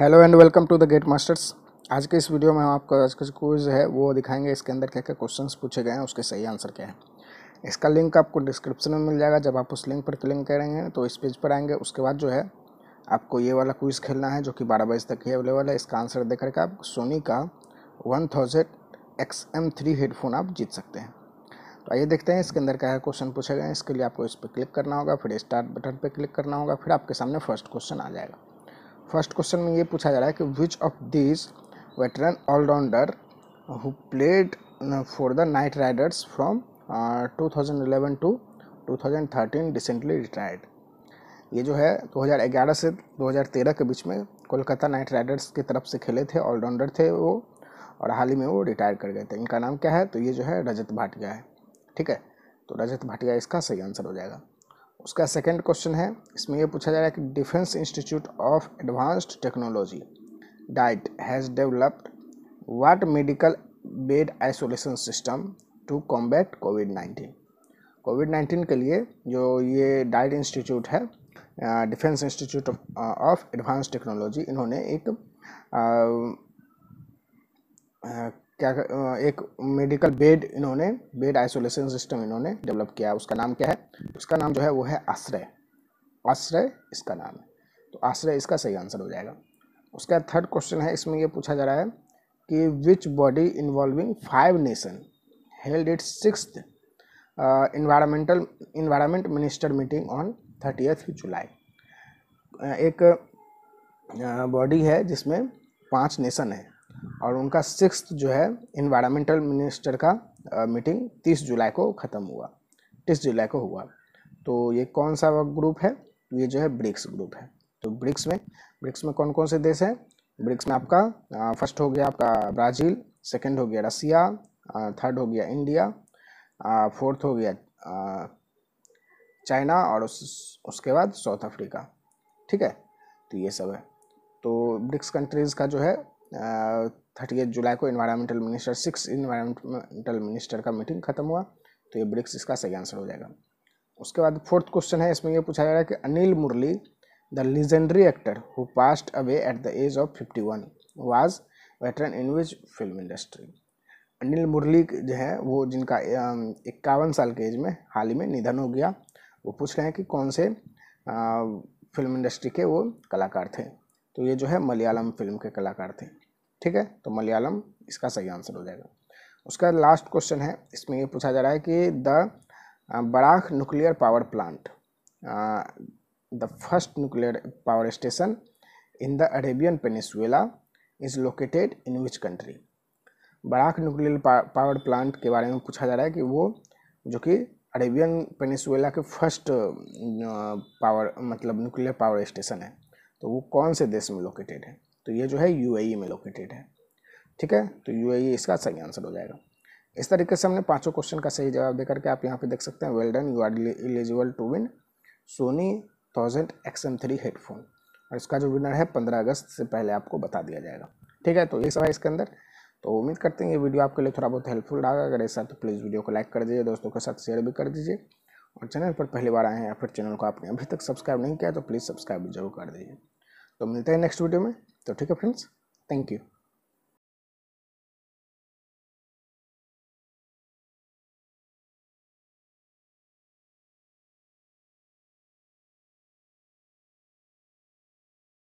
hello and welcome to the gate masters आज के इस वीडियो में हम आपको आज का क्विज है वो दिखाएंगे इसके अंदर क्या क्या क्वेश्चन पूछे गए हैं उसके सही आंसर क्या है इसका लिंक आपको डिस्क्रिप्शन में मिल जाएगा जब आप उस लिंक पर क्लिक करेंगे तो इस पेज पर आएंगे उसके बाद जो है आपको ये वाला क्विज खेलना है जो कि बारह बजे तक ही अवेलेबल है इसका आंसर देख करके आप सोनी का one thousand X M three headphone आप जीत सकते हैं तो आइए देखते हैं इसके अंदर क्या क्या क्वेश्चन पूछे गए हैं इसके लिए आपको इस पर क्लिक करना होगा फिर स्टार्ट बटन पर क्लिक करना होगा फिर आपके सामने फर्स्ट क्वेश्चन आ जाएगा फर्स्ट क्वेश्चन में ये पूछा जा रहा है कि which of this veteran allrounder who played for the Knight Riders from 2011 to 2013 recently retired ये जो है 2011 से 2013 के बीच में कोलकाता नाइट राइडर्स की तरफ से खेले थे ऑलराउंडर थे वो और हाल ही में वो रिटायर कर गए थे इनका नाम क्या है तो ये जो है रजत भाटिया है ठीक है तो रजत भाटिया इसका सही आंसर हो जाएगा उसका सेकंड क्वेश्चन है इसमें यह पूछा जा रहा है कि defence institute of advanced technology DIAT has developed what medical bed isolation system to combat COVID nineteen COVID nineteen के लिए जो ये डाइट इंस्टीट्यूट है defence institute of advance technology इन्होंने एक क्या एक मेडिकल बेड इन्होंने बेड आइसोलेशन सिस्टम इन्होंने डेवलप किया है उसका नाम क्या है उसका नाम जो है वो है आश्रय आश्रय इसका नाम है तो आश्रय इसका सही आंसर हो जाएगा उसका थर्ड क्वेश्चन है इसमें ये पूछा जा रहा है कि which body involving five nation held it six environmental environment minister meeting on thirtieth July एक बॉडी है जिसमें पांच नेशन है और उनका सिक्स जो है इन्वायरमेंटल मिनिस्टर का आ, मीटिंग तीस जुलाई को ख़त्म हुआ तीस जुलाई को हुआ तो ये कौन सा ग्रुप है तो ये जो है ब्रिक्स ग्रुप है तो ब्रिक्स में ब्रिक्स में कौन कौन से देश हैं ब्रिक्स में आपका आ, फर्स्ट हो गया आपका ब्राज़ील सेकंड हो गया रसिया थर्ड हो गया इंडिया फोर्थ हो गया चाइना और उस उसके बाद साउथ अफ्रीका ठीक है तो ये सब है तो ब्रिक्स कंट्रीज़ का जो है थर्टी जुलाई को environmental minister six environmental minister का मीटिंग खत्म हुआ तो ये ब्रिक्स इसका सही आंसर हो जाएगा उसके बाद फोर्थ क्वेश्चन है इसमें ये पूछा जा रहा है कि Anil Murali the legendary actor who passed away at the age of fifty one was veteran in which film industry Anil Murali जो है वो जिनका इक्यावन साल के एज में हाल ही में निधन हो गया वो पूछ रहे हैं कि कौन से आ, फिल्म इंडस्ट्री के वो कलाकार थे तो ये जो है मलयालम फिल्म के कलाकार थे ठीक है तो मलयालम इसका सही आंसर हो जाएगा उसका लास्ट क्वेश्चन है इसमें ये पूछा जा रहा है कि the Barakah nuclear power plant the first nuclear power station in the Arabian peninsula is located in which country Barakah nuclear power plant के बारे में पूछा जा रहा है कि वो जो कि अरेबियन पेनिसुएला के फर्स्ट पावर मतलब न्यूक्लियर पावर स्टेशन है तो वो कौन से देश में लोकेटेड है तो ये जो है यूएई e में लोकेटेड है ठीक है तो यूएई e इसका सही आंसर हो जाएगा इस तरीके से हमने पांचों क्वेश्चन का सही जवाब देकर के आप यहाँ पे देख सकते हैं well done you are eligible to win Sony thousand X M three headphone और इसका जो विनर है पंद्रह अगस्त से पहले आपको बता दिया जाएगा ठीक है तो ये सब है इसके अंदर तो उम्मीद करते हैं ये वीडियो आपके लिए थोड़ा बहुत हेल्पफुल रहा अगर ऐसा तो प्लीज़ वीडियो को लाइक कर दीजिए दोस्तों के साथ शेयर भी कर दीजिए और चैनल पर पहली बार आए हैं या फिर चैनल को आपने अभी तक सब्सक्राइब नहीं किया तो प्लीज़ सब्सक्राइब जरूर कर दीजिए तो मिलते हैं नेक्स्ट वीडियो में तो ठीक है फ्रेंड्स थैंक यू